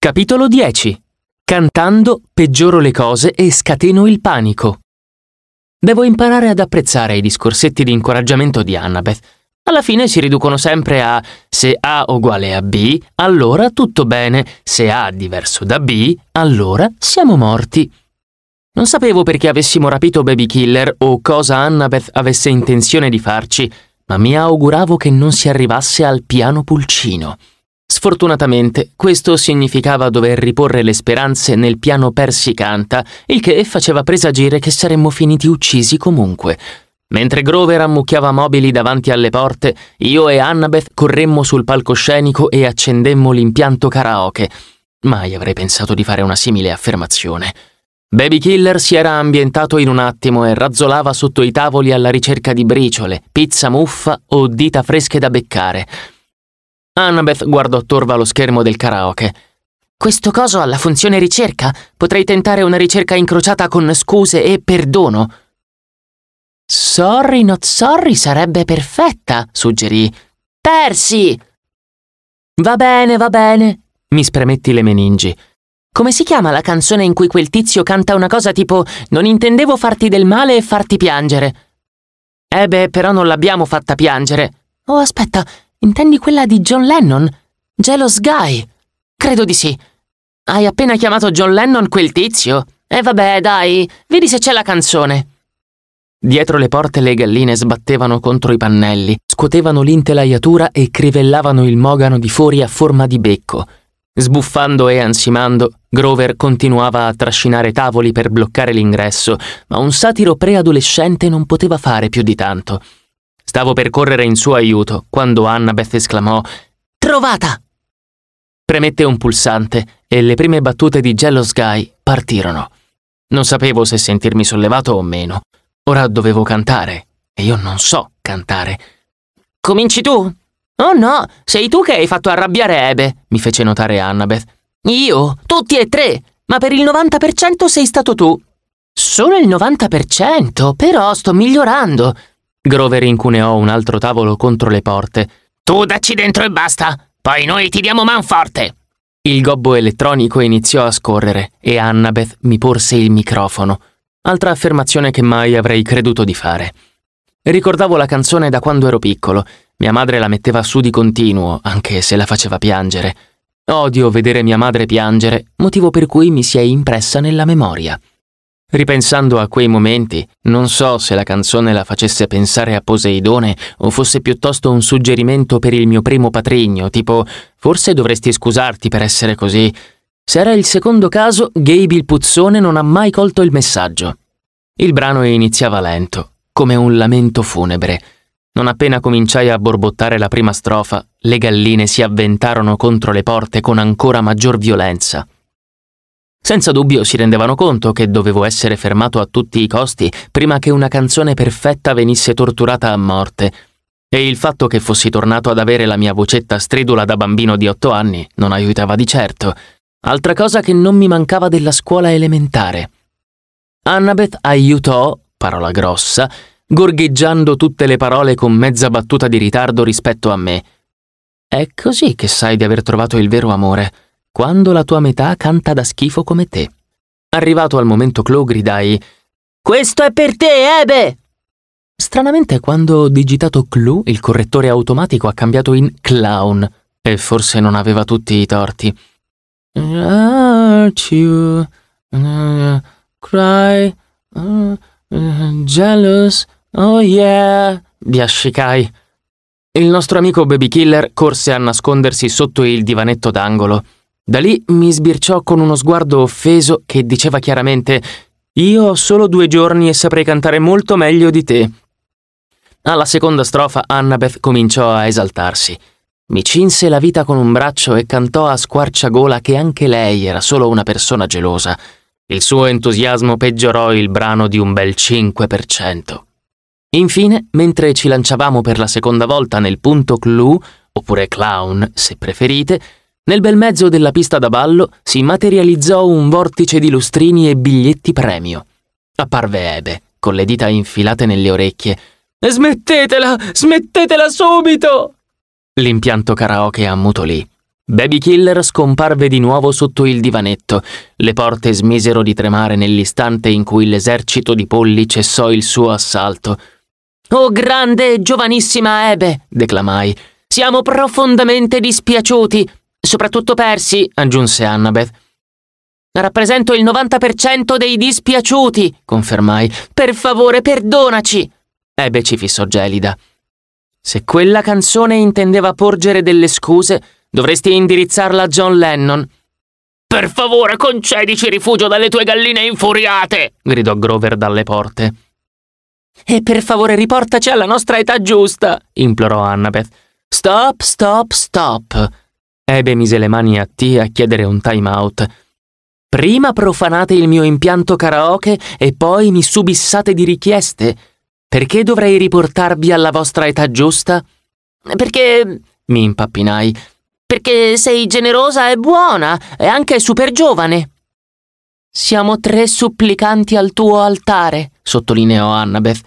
Capitolo 10. Cantando peggioro le cose e scateno il panico. Devo imparare ad apprezzare i discorsetti di incoraggiamento di Annabeth. Alla fine si riducono sempre a se A uguale a B, allora tutto bene, se A diverso da B, allora siamo morti. Non sapevo perché avessimo rapito Baby Killer o cosa Annabeth avesse intenzione di farci, ma mi auguravo che non si arrivasse al piano pulcino. Sfortunatamente, questo significava dover riporre le speranze nel piano persicanta, il che faceva presagire che saremmo finiti uccisi comunque. Mentre Grover ammucchiava mobili davanti alle porte, io e Annabeth corremmo sul palcoscenico e accendemmo l'impianto karaoke. Mai avrei pensato di fare una simile affermazione. Baby Killer si era ambientato in un attimo e razzolava sotto i tavoli alla ricerca di briciole, pizza muffa o dita fresche da beccare. Annabeth guardò torva lo schermo del karaoke. Questo coso ha la funzione ricerca. Potrei tentare una ricerca incrociata con scuse e perdono. Sorry not sorry sarebbe perfetta, suggerì. Persi! Va bene, va bene, mi spremetti le meningi. Come si chiama la canzone in cui quel tizio canta una cosa tipo Non intendevo farti del male e farti piangere? Eh beh, però non l'abbiamo fatta piangere. Oh, aspetta, Intendi quella di John Lennon? Jealous Guy? Credo di sì. Hai appena chiamato John Lennon quel tizio? E eh vabbè, dai, vedi se c'è la canzone. Dietro le porte le galline sbattevano contro i pannelli, scuotevano l'intelaiatura e crivellavano il mogano di fuori a forma di becco. Sbuffando e ansimando, Grover continuava a trascinare tavoli per bloccare l'ingresso, ma un satiro preadolescente non poteva fare più di tanto. Stavo per correre in suo aiuto quando Annabeth esclamò Trovata! Premette un pulsante e le prime battute di Jello Guy partirono. Non sapevo se sentirmi sollevato o meno. Ora dovevo cantare e io non so cantare. Cominci tu? Oh no, sei tu che hai fatto arrabbiare Ebe, mi fece notare Annabeth. Io? Tutti e tre! Ma per il 90% sei stato tu. Solo il 90%? Però sto migliorando. Grover incuneò un altro tavolo contro le porte. Tu dacci dentro e basta, poi noi ti diamo manforte. Il gobbo elettronico iniziò a scorrere e Annabeth mi porse il microfono. Altra affermazione che mai avrei creduto di fare. Ricordavo la canzone da quando ero piccolo. Mia madre la metteva su di continuo, anche se la faceva piangere. Odio vedere mia madre piangere, motivo per cui mi si è impressa nella memoria. Ripensando a quei momenti, non so se la canzone la facesse pensare a Poseidone o fosse piuttosto un suggerimento per il mio primo patrigno, tipo forse dovresti scusarti per essere così. Se era il secondo caso, Gabe il puzzone non ha mai colto il messaggio. Il brano iniziava lento, come un lamento funebre. Non appena cominciai a borbottare la prima strofa, le galline si avventarono contro le porte con ancora maggior violenza. Senza dubbio si rendevano conto che dovevo essere fermato a tutti i costi prima che una canzone perfetta venisse torturata a morte, e il fatto che fossi tornato ad avere la mia vocetta stridula da bambino di otto anni non aiutava di certo. Altra cosa che non mi mancava della scuola elementare. Annabeth aiutò, parola grossa, gorgheggiando tutte le parole con mezza battuta di ritardo rispetto a me. È così che sai di aver trovato il vero amore quando la tua metà canta da schifo come te. Arrivato al momento Clo gridai Questo è per te, Ebe! Stranamente quando ho digitato Clou il correttore automatico ha cambiato in clown e forse non aveva tutti i torti. Aren't uh, cry uh, jealous? Oh yeah! biascicai. Il nostro amico Baby Killer corse a nascondersi sotto il divanetto d'angolo. Da lì mi sbirciò con uno sguardo offeso che diceva chiaramente Io ho solo due giorni e saprei cantare molto meglio di te. Alla seconda strofa Annabeth cominciò a esaltarsi. Mi cinse la vita con un braccio e cantò a squarciagola che anche lei era solo una persona gelosa. Il suo entusiasmo peggiorò il brano di un bel 5%. Infine, mentre ci lanciavamo per la seconda volta nel punto clou, oppure clown se preferite, nel bel mezzo della pista da ballo si materializzò un vortice di lustrini e biglietti premio. Apparve Ebe, con le dita infilate nelle orecchie. Smettetela! Smettetela subito! L'impianto karaoke ammutolì. Baby Killer scomparve di nuovo sotto il divanetto. Le porte smisero di tremare nell'istante in cui l'esercito di polli cessò il suo assalto. Oh grande e giovanissima Ebe, declamai, siamo profondamente dispiaciuti soprattutto persi, aggiunse Annabeth. Rappresento il 90% dei dispiaciuti, confermai. Per favore, perdonaci! Ebbe ci fissò gelida. Se quella canzone intendeva porgere delle scuse, dovresti indirizzarla a John Lennon. Per favore, concedici rifugio dalle tue galline infuriate! gridò Grover dalle porte. E per favore riportaci alla nostra età giusta, implorò Annabeth. Stop, stop, stop, Ebe mise le mani a T a chiedere un time out. Prima profanate il mio impianto karaoke e poi mi subissate di richieste. Perché dovrei riportarvi alla vostra età giusta? Perché... mi impappinai. Perché sei generosa e buona e anche super giovane. Siamo tre supplicanti al tuo altare, sottolineò Annabeth.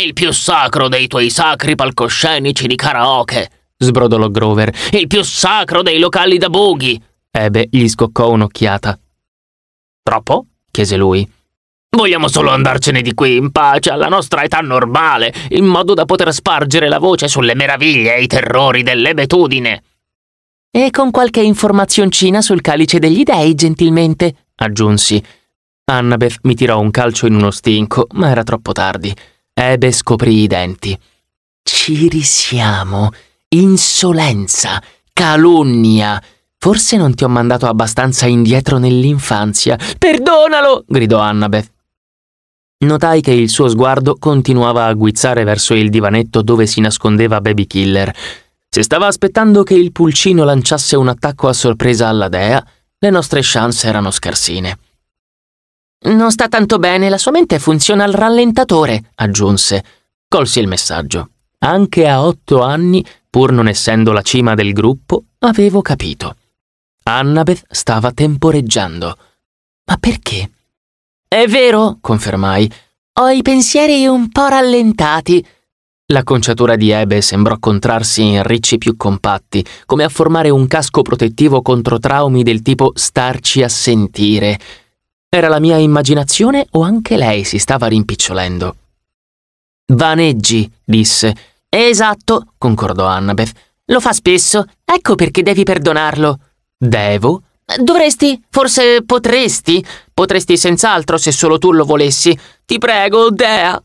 Il più sacro dei tuoi sacri palcoscenici di karaoke, sbrodolò Grover. Il più sacro dei locali da bughi! Ebe gli scoccò un'occhiata. Troppo? chiese lui. Vogliamo solo andarcene di qui in pace, alla nostra età normale, in modo da poter spargere la voce sulle meraviglie e i terrori dell'ebetudine. E con qualche informazioncina sul calice degli dei, gentilmente, aggiunsi. Annabeth mi tirò un calcio in uno stinco, ma era troppo tardi. Ebe scoprì i denti. Ci risiamo, insolenza, calunnia. Forse non ti ho mandato abbastanza indietro nell'infanzia. Perdonalo! gridò Annabeth. Notai che il suo sguardo continuava a guizzare verso il divanetto dove si nascondeva Baby Killer. Se stava aspettando che il pulcino lanciasse un attacco a sorpresa alla dea, le nostre chance erano scarsine. Non sta tanto bene, la sua mente funziona al rallentatore, aggiunse. Colsi il messaggio. Anche a otto anni pur non essendo la cima del gruppo, avevo capito. Annabeth stava temporeggiando. Ma perché? È vero, confermai. Ho i pensieri un po' rallentati. L'acconciatura di Ebe sembrò contrarsi in ricci più compatti, come a formare un casco protettivo contro traumi del tipo starci a sentire. Era la mia immaginazione o anche lei si stava rimpicciolendo? Vaneggi, disse, Esatto, concordò Annabeth. Lo fa spesso, ecco perché devi perdonarlo. Devo? Dovresti, forse potresti, potresti senz'altro se solo tu lo volessi. Ti prego, Dea.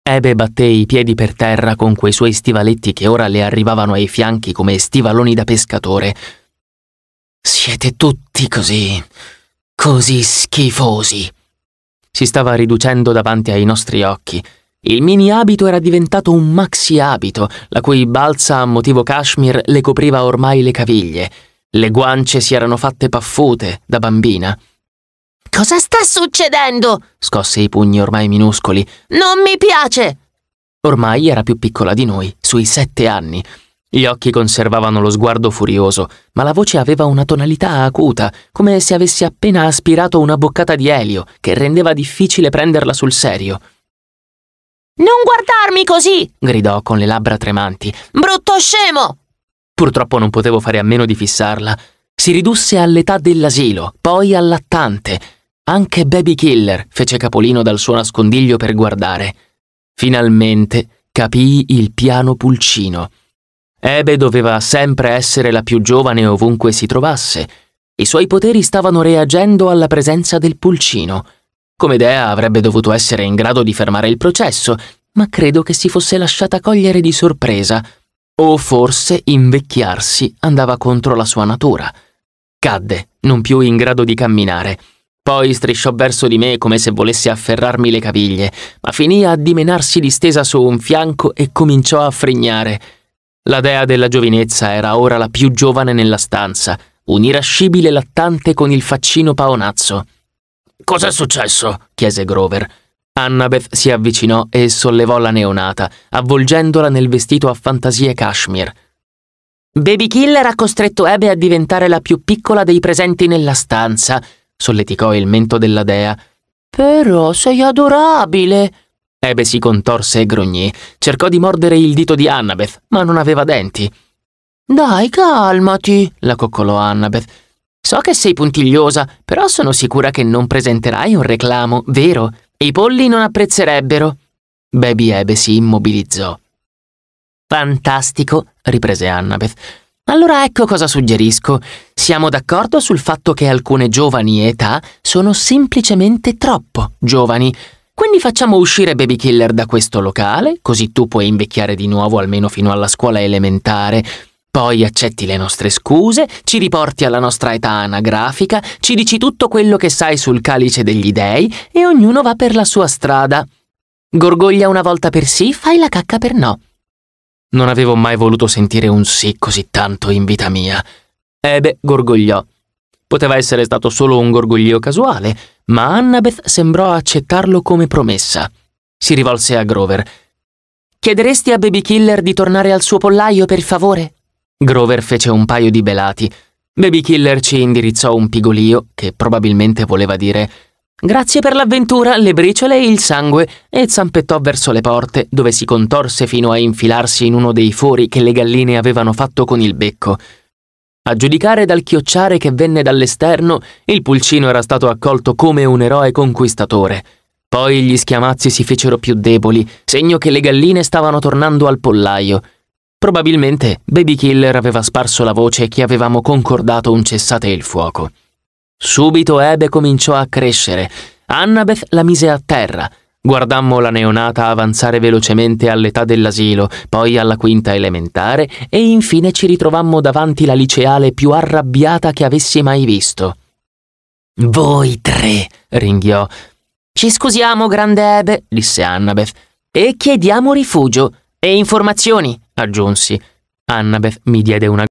Ebe batté i piedi per terra con quei suoi stivaletti che ora le arrivavano ai fianchi come stivaloni da pescatore. Siete tutti così, così schifosi. Si stava riducendo davanti ai nostri occhi il mini abito era diventato un maxi abito, la cui balza a motivo cashmere le copriva ormai le caviglie. Le guance si erano fatte paffute da bambina. Cosa sta succedendo? scosse i pugni ormai minuscoli. Non mi piace! Ormai era più piccola di noi, sui sette anni. Gli occhi conservavano lo sguardo furioso, ma la voce aveva una tonalità acuta, come se avesse appena aspirato una boccata di elio, che rendeva difficile prenderla sul serio. Non guardarmi così! gridò con le labbra tremanti. Brutto scemo! Purtroppo non potevo fare a meno di fissarla. Si ridusse all'età dell'asilo, poi al lattante. Anche Baby Killer fece capolino dal suo nascondiglio per guardare. Finalmente capii il piano pulcino. Ebe doveva sempre essere la più giovane ovunque si trovasse. I suoi poteri stavano reagendo alla presenza del pulcino. Come idea avrebbe dovuto essere in grado di fermare il processo, ma credo che si fosse lasciata cogliere di sorpresa, o forse invecchiarsi andava contro la sua natura. Cadde, non più in grado di camminare. Poi strisciò verso di me come se volesse afferrarmi le caviglie, ma finì a dimenarsi distesa su un fianco e cominciò a frignare. La dea della giovinezza era ora la più giovane nella stanza, un irascibile lattante con il faccino paonazzo. Cos'è successo? chiese Grover. Annabeth si avvicinò e sollevò la neonata, avvolgendola nel vestito a fantasie cashmere. Baby Killer ha costretto Ebe a diventare la più piccola dei presenti nella stanza, solleticò il mento della dea. Però sei adorabile. Ebe si contorse e grognì. Cercò di mordere il dito di Annabeth, ma non aveva denti. Dai, calmati, la coccolò Annabeth. So che sei puntigliosa, però sono sicura che non presenterai un reclamo, vero? E i polli non apprezzerebbero. Baby Ebe si immobilizzò. Fantastico, riprese Annabeth. Allora ecco cosa suggerisco. Siamo d'accordo sul fatto che alcune giovani età sono semplicemente troppo giovani. Quindi facciamo uscire Baby Killer da questo locale, così tu puoi invecchiare di nuovo almeno fino alla scuola elementare poi accetti le nostre scuse, ci riporti alla nostra età anagrafica, ci dici tutto quello che sai sul calice degli dèi e ognuno va per la sua strada. Gorgoglia una volta per sì, fai la cacca per no. Non avevo mai voluto sentire un sì così tanto in vita mia. Ebe eh gorgogliò. Poteva essere stato solo un gorgoglio casuale, ma Annabeth sembrò accettarlo come promessa. Si rivolse a Grover. Chiederesti a Baby Killer di tornare al suo pollaio, per favore? Grover fece un paio di belati. Baby Killer ci indirizzò un pigolio che probabilmente voleva dire Grazie per l'avventura, le briciole e il sangue, e zampettò verso le porte, dove si contorse fino a infilarsi in uno dei fori che le galline avevano fatto con il becco. A giudicare dal chiocciare che venne dall'esterno, il pulcino era stato accolto come un eroe conquistatore. Poi gli schiamazzi si fecero più deboli, segno che le galline stavano tornando al pollaio. Probabilmente Baby Killer aveva sparso la voce che avevamo concordato un cessate il fuoco. Subito Ebe cominciò a crescere. Annabeth la mise a terra. Guardammo la neonata avanzare velocemente all'età dell'asilo, poi alla quinta elementare e infine ci ritrovammo davanti la liceale più arrabbiata che avessi mai visto. Voi tre, ringhiò. Ci scusiamo, grande Ebe, disse Annabeth, e chiediamo rifugio e informazioni aggiunsi. Annabeth mi diede una